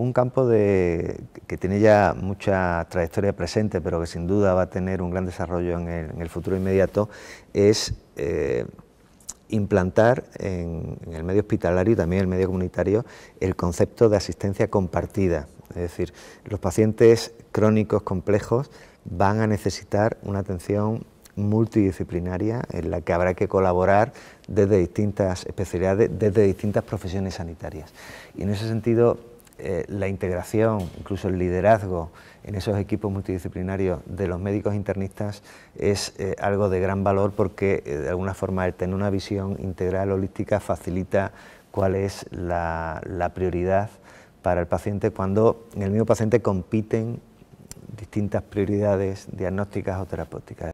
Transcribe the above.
un campo que tiene ya mucha trayectoria presente, pero que sin duda va a tener un gran desarrollo en el, futuro inmediato, es eh, implantar en, en, el medio hospitalario y también en el medio comunitario el concepto de asistencia compartida. Es decir, los pacientes crónicos complejos van a necesitar una atención multidisciplinaria en la que habrá que colaborar desde distintas especialidades, desde distintas profesiones sanitarias. Y en ese sentido, eh, la integración, incluso el liderazgo en esos equipos multidisciplinarios de los médicos internistas es eh, algo de gran valor porque eh, de alguna forma el tener una visión integral holística facilita cuál es la prioridad para el paciente cuando en el mismo paciente compiten distintas prioridades diagnósticas o terapéuticas.